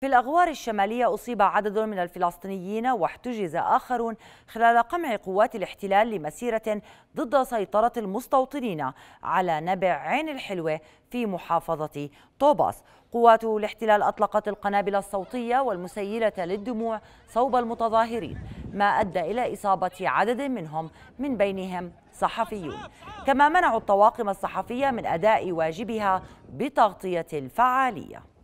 في الأغوار الشمالية أصيب عدد من الفلسطينيين واحتجز آخرون خلال قمع قوات الاحتلال لمسيرة ضد سيطرة المستوطنين على نبع عين الحلوة في محافظة طوباس قوات الاحتلال أطلقت القنابل الصوتية والمسيلة للدموع صوب المتظاهرين ما أدى إلى إصابة عدد منهم من بينهم صحفيون كما منعوا الطواقم الصحفية من أداء واجبها بتغطية الفعالية